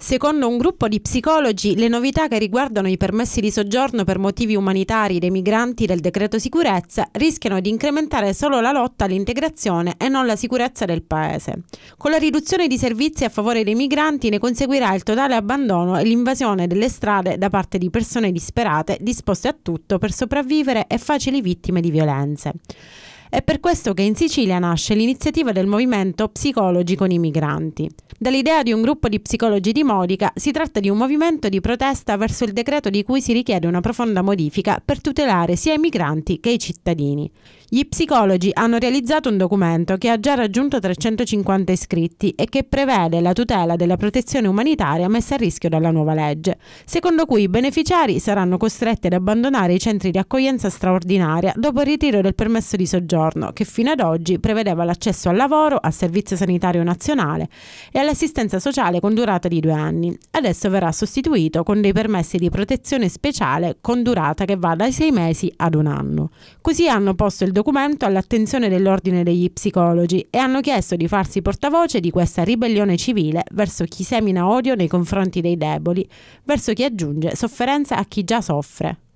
Secondo un gruppo di psicologi, le novità che riguardano i permessi di soggiorno per motivi umanitari dei migranti del decreto sicurezza rischiano di incrementare solo la lotta all'integrazione e non la sicurezza del Paese. Con la riduzione di servizi a favore dei migranti ne conseguirà il totale abbandono e l'invasione delle strade da parte di persone disperate disposte a tutto per sopravvivere e facili vittime di violenze. È per questo che in Sicilia nasce l'iniziativa del movimento Psicologi con i migranti. Dall'idea di un gruppo di psicologi di Modica si tratta di un movimento di protesta verso il decreto di cui si richiede una profonda modifica per tutelare sia i migranti che i cittadini. Gli psicologi hanno realizzato un documento che ha già raggiunto 350 iscritti e che prevede la tutela della protezione umanitaria messa a rischio dalla nuova legge, secondo cui i beneficiari saranno costretti ad abbandonare i centri di accoglienza straordinaria dopo il ritiro del permesso di soggiorno Mezzogiorno, che fino ad oggi prevedeva l'accesso al lavoro, al Servizio Sanitario Nazionale e all'assistenza sociale con durata di due anni. Adesso verrà sostituito con dei permessi di protezione speciale con durata che va dai sei mesi ad un anno. Così hanno posto il documento all'attenzione dell'Ordine degli Psicologi e hanno chiesto di farsi portavoce di questa ribellione civile verso chi semina odio nei confronti dei deboli, verso chi aggiunge sofferenza a chi già soffre.